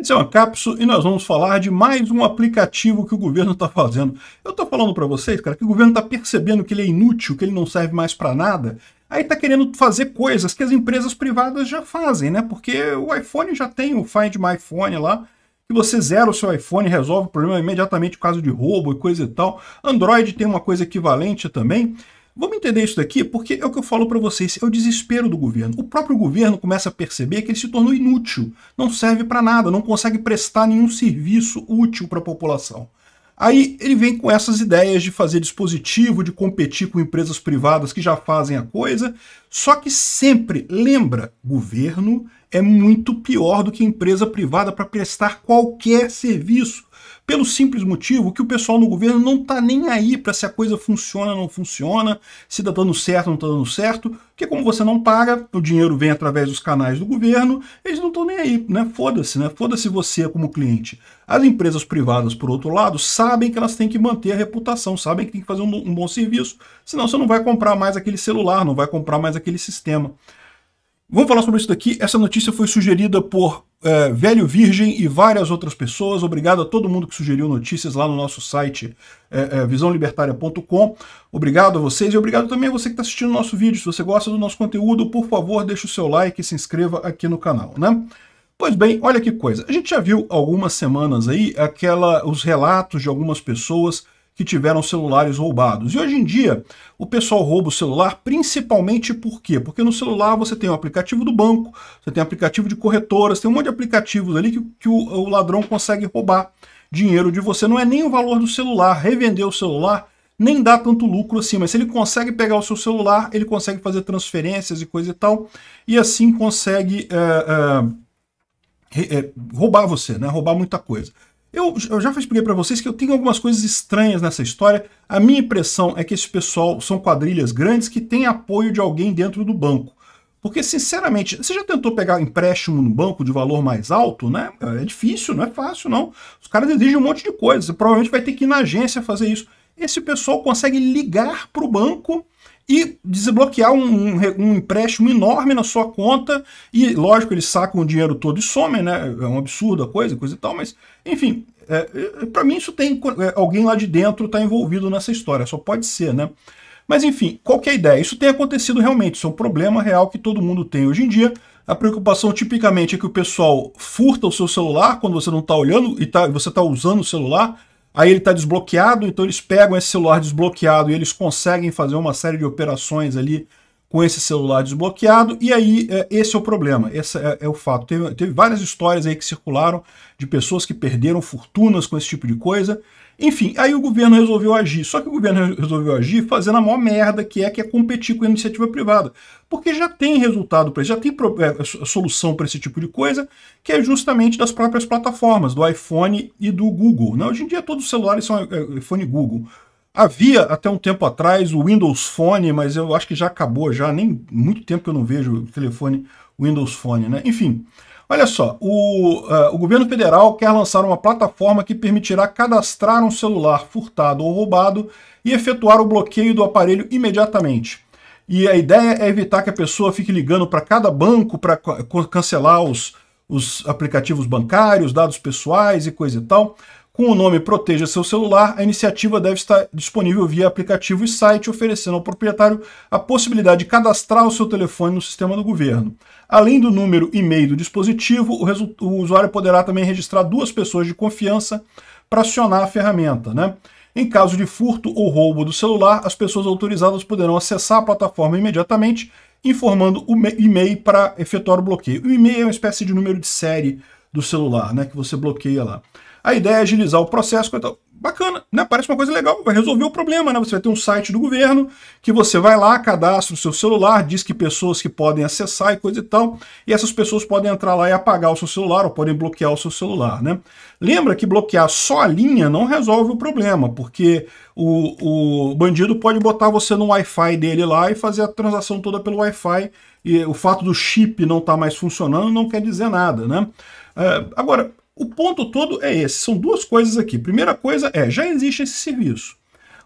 Esse é o Ancapso e nós vamos falar de mais um aplicativo que o governo está fazendo. Eu estou falando para vocês, cara, que o governo está percebendo que ele é inútil, que ele não serve mais para nada. Aí está querendo fazer coisas que as empresas privadas já fazem, né? Porque o iPhone já tem o Find My iPhone lá, que você zera o seu iPhone, resolve o problema imediatamente, caso de roubo e coisa e tal. Android tem uma coisa equivalente também. Vamos entender isso daqui, porque é o que eu falo para vocês, é o desespero do governo. O próprio governo começa a perceber que ele se tornou inútil, não serve para nada, não consegue prestar nenhum serviço útil para a população. Aí ele vem com essas ideias de fazer dispositivo, de competir com empresas privadas que já fazem a coisa, só que sempre lembra, governo é muito pior do que empresa privada para prestar qualquer serviço pelo simples motivo que o pessoal no governo não está nem aí para se a coisa funciona ou não funciona, se está dando certo ou não está dando certo, porque como você não paga, o dinheiro vem através dos canais do governo, eles não estão nem aí, né? Foda-se, né? Foda-se você como cliente. As empresas privadas, por outro lado, sabem que elas têm que manter a reputação, sabem que tem que fazer um, um bom serviço, senão você não vai comprar mais aquele celular, não vai comprar mais aquele sistema. Vamos falar sobre isso daqui. Essa notícia foi sugerida por é, Velho Virgem e várias outras pessoas. Obrigado a todo mundo que sugeriu notícias lá no nosso site é, é, visãolibertaria.com. Obrigado a vocês e obrigado também a você que está assistindo o nosso vídeo. Se você gosta do nosso conteúdo, por favor, deixe o seu like e se inscreva aqui no canal, né? Pois bem, olha que coisa. A gente já viu algumas semanas aí aquela, os relatos de algumas pessoas que tiveram celulares roubados. E hoje em dia, o pessoal rouba o celular principalmente por quê? Porque no celular você tem o aplicativo do banco, você tem aplicativo de corretoras, tem um monte de aplicativos ali que, que o, o ladrão consegue roubar dinheiro de você. Não é nem o valor do celular, revender o celular nem dá tanto lucro assim, mas ele consegue pegar o seu celular, ele consegue fazer transferências e coisa e tal, e assim consegue é, é, roubar você, né? roubar muita coisa. Eu, eu já expliquei para vocês que eu tenho algumas coisas estranhas nessa história. A minha impressão é que esse pessoal são quadrilhas grandes que têm apoio de alguém dentro do banco. Porque, sinceramente, você já tentou pegar empréstimo no banco de valor mais alto, né? É difícil, não é fácil, não. Os caras exigem um monte de coisa. Você provavelmente vai ter que ir na agência fazer isso. Esse pessoal consegue ligar para o banco e desbloquear um, um, um, empréstimo enorme na sua conta. E, lógico, eles sacam o dinheiro todo e somem, né? É um absurdo a coisa, coisa e tal, mas, enfim, é, é, é para mim isso tem. É, alguém lá de dentro está envolvido nessa história, só pode ser, né? Mas, enfim, qual que é a ideia? Isso tem acontecido realmente, isso é um problema real que todo mundo tem hoje em dia. A preocupação tipicamente é que o pessoal furta o seu celular quando você não está olhando e tá, você está usando o celular aí ele está desbloqueado, então eles pegam esse celular desbloqueado e eles conseguem fazer uma série de operações ali com esse celular desbloqueado, e aí é, esse é o problema, esse é, é o fato. Teve, teve várias histórias aí que circularam de pessoas que perderam fortunas com esse tipo de coisa, enfim, aí o governo resolveu agir. Só que o governo resolveu agir fazendo a maior merda que é que é competir com a iniciativa privada. Porque já tem resultado para isso, já tem é, solução para esse tipo de coisa, que é justamente das próprias plataformas, do iPhone e do Google. Né? Hoje em dia todos os celulares são é, é, iPhone e Google. Havia até um tempo atrás o Windows Phone, mas eu acho que já acabou já, nem muito tempo que eu não vejo o telefone Windows Phone, né? Enfim. Olha só, o, uh, o, governo federal quer lançar uma plataforma que permitirá cadastrar um celular furtado ou roubado e efetuar o bloqueio do aparelho imediatamente. E a ideia é evitar que a pessoa fique ligando para cada banco para cancelar os, os aplicativos bancários, dados pessoais e coisa e tal. Com o nome Proteja Seu Celular, a iniciativa deve estar disponível via aplicativo e site, oferecendo ao proprietário a possibilidade de cadastrar o seu telefone no sistema do governo. Além do número e e-mail do dispositivo, o, o, usuário poderá também registrar duas pessoas de confiança para acionar a ferramenta. Né? Em caso de furto ou roubo do celular, as pessoas autorizadas poderão acessar a plataforma imediatamente, informando o e-mail para efetuar o bloqueio. O e-mail é uma espécie de número de série do celular, né, que você bloqueia lá. A ideia é agilizar o processo. Então, bacana, né? Parece uma coisa legal, vai resolver o problema, né? Você vai ter um site do governo que você vai lá, cadastra o seu celular, diz que pessoas que podem acessar e coisa e tal, e essas pessoas podem entrar lá e apagar o seu celular ou podem bloquear o seu celular, né? Lembra que bloquear só a linha não resolve o problema, porque o, o bandido pode botar você no Wi-Fi dele lá e fazer a transação toda pelo Wi-Fi, e o fato do chip não estar tá mais funcionando não quer dizer nada, né? É, agora, o ponto todo é esse. São duas coisas aqui. Primeira coisa é, já existe esse serviço.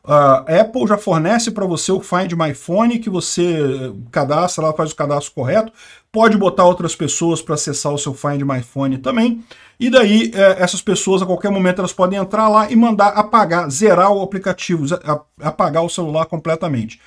A Apple já fornece para você o Find My Phone, que você eh, cadastra lá, faz o cadastro correto. Pode botar outras pessoas para acessar o seu Find My Phone também. E daí, eh, essas pessoas, a qualquer momento, elas podem entrar lá e mandar apagar, zerar o aplicativo, apagar o celular completamente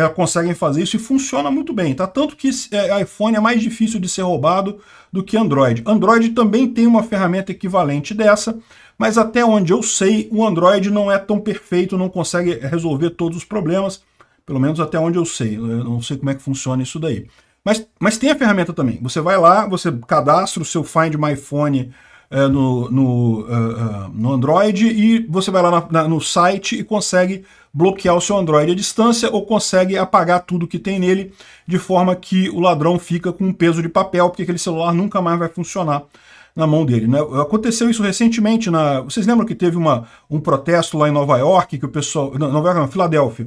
é, conseguem fazer isso e funciona muito bem, tá? Tanto que é, iPhone é mais difícil de ser roubado do que Android. Android também tem uma ferramenta equivalente dessa, mas até onde eu sei, o Android não é tão perfeito, não consegue resolver todos os problemas, pelo menos até onde eu sei. Eu não sei como é que funciona isso daí. Mas, mas tem a ferramenta também. Você vai lá, você cadastra o seu Find My Phone é, no, no, uh, no Android e você vai lá na, na, no site e consegue bloquear o seu Android à distância ou consegue apagar tudo que tem nele, de forma que o ladrão fica com um peso de papel, porque aquele celular nunca mais vai funcionar na mão dele. Né? Aconteceu isso recentemente. Na, vocês lembram que teve uma, um protesto lá em Nova York, que o pessoal. Nova York, não, Filadélfia.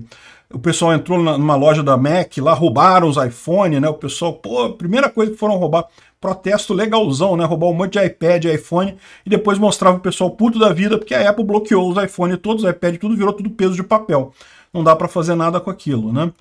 O pessoal entrou numa loja da Mac, lá roubaram os iPhone, né? O pessoal, pô, primeira coisa que foram roubar, protesto legalzão, né? Roubar um monte de iPad, iPhone, e depois mostrava o pessoal puto da vida, porque a Apple bloqueou os iPhone, todos os iPad, tudo virou tudo peso de papel. Não dá para fazer nada com aquilo, né?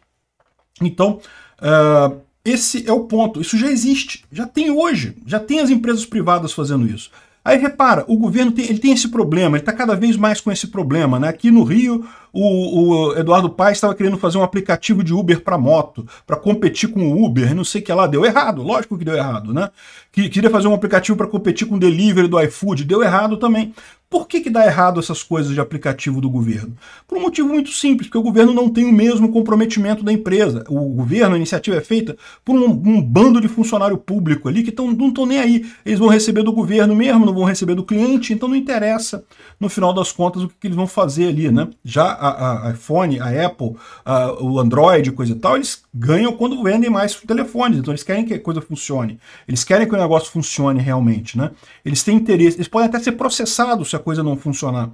Então, uh, esse é o ponto. Isso já existe, já tem hoje, já tem as empresas privadas fazendo isso. Aí repara, o governo tem, ele tem esse problema, ele está cada vez mais com esse problema. Né? Aqui no Rio, o, o Eduardo Paes estava querendo fazer um aplicativo de Uber para moto, para competir com o Uber, não sei o que lá, deu errado, lógico que deu errado, né? Que queria fazer um aplicativo para competir com o delivery do iFood, deu errado também. Por que, que dá errado essas coisas de aplicativo do governo? Por um motivo muito simples, porque o governo não tem o mesmo comprometimento da empresa. O governo, a iniciativa é feita por um, um bando de funcionário público ali que tão, não estão nem aí. Eles vão receber do governo mesmo, não vão receber do cliente, então não interessa, no final das contas, o que, que eles vão fazer ali, né? Já a, a iPhone, a Apple, a, o Android, coisa e tal, eles ganham quando vendem mais telefones. Então eles querem que a coisa funcione. Eles querem que o negócio funcione realmente, né? Eles têm interesse. Eles podem até ser processados se a coisa não funcionar.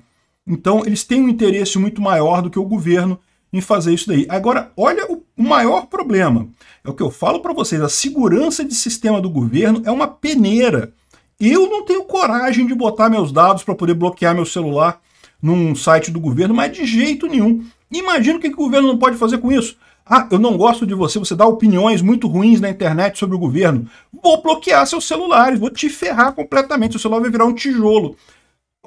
Então eles têm um interesse muito maior do que o governo em fazer isso daí. Agora, olha o maior problema. É o que eu falo para vocês, a segurança de sistema do governo é uma peneira. Eu não tenho coragem de botar meus dados para poder bloquear meu celular num site do governo, mas de jeito nenhum. Imagina o que, que o governo não pode fazer com isso. Ah, eu não gosto de você, você dá opiniões muito ruins na internet sobre o governo. Vou bloquear seus celulares, vou te ferrar completamente, seu celular vai virar um tijolo.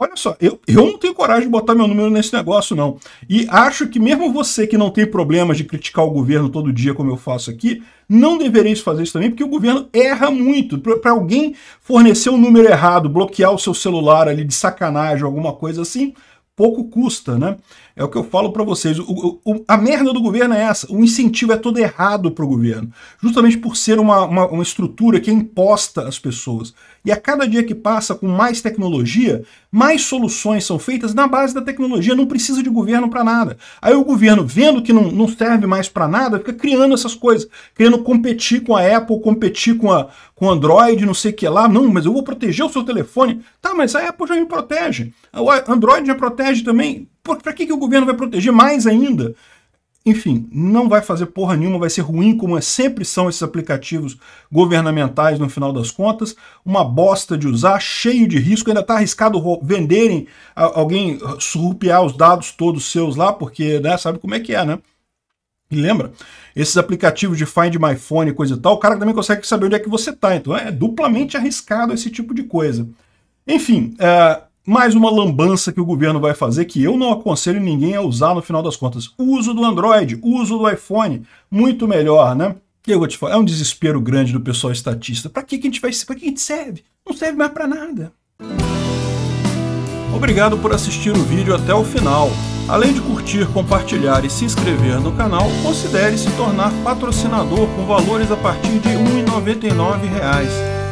Olha só, eu, eu não tenho coragem de botar meu número nesse negócio, não. E acho que mesmo você que não tem problemas de criticar o governo todo dia, como eu faço aqui, não deveria fazer isso também, porque o governo erra muito. Para alguém fornecer um número errado, bloquear o seu celular ali de sacanagem, alguma coisa assim, pouco custa, né? É o que eu falo para vocês. O, o, a merda do governo é essa. O incentivo é todo errado para o governo. Justamente por ser uma, uma, uma estrutura que é imposta às pessoas. E a cada dia que passa com mais tecnologia, mais soluções são feitas na base da tecnologia. Não precisa de governo para nada. Aí o governo, vendo que não, não serve mais para nada, fica criando essas coisas. Querendo competir com a Apple, competir com a com Android, não sei o que lá. Não, mas eu vou proteger o seu telefone. Tá, mas a Apple já me protege. O Android já protege também porque para que, que o governo vai proteger mais ainda? Enfim, não vai fazer porra nenhuma, vai ser ruim, como é, sempre são esses aplicativos governamentais no final das contas. Uma bosta de usar, cheio de risco, ainda está arriscado venderem alguém, uh, surrupiar os dados todos seus lá, porque né, sabe como é que é, né? E lembra? Esses aplicativos de Find My Phone e coisa e tal, o cara também consegue saber onde é que você está, então é duplamente arriscado esse tipo de coisa. Enfim, é, mais uma lambança que o governo vai fazer que eu não aconselho ninguém a usar no final das contas. Uso do Android, uso do iPhone, muito melhor, né? Eu vou te falar, é um desespero grande do pessoal estatista. Para que, que a gente vai, para que a gente serve? Não serve mais para nada. Obrigado por assistir o vídeo até o final. Além de curtir, compartilhar e se inscrever no canal, considere se tornar patrocinador com valores a partir de R$ 1,99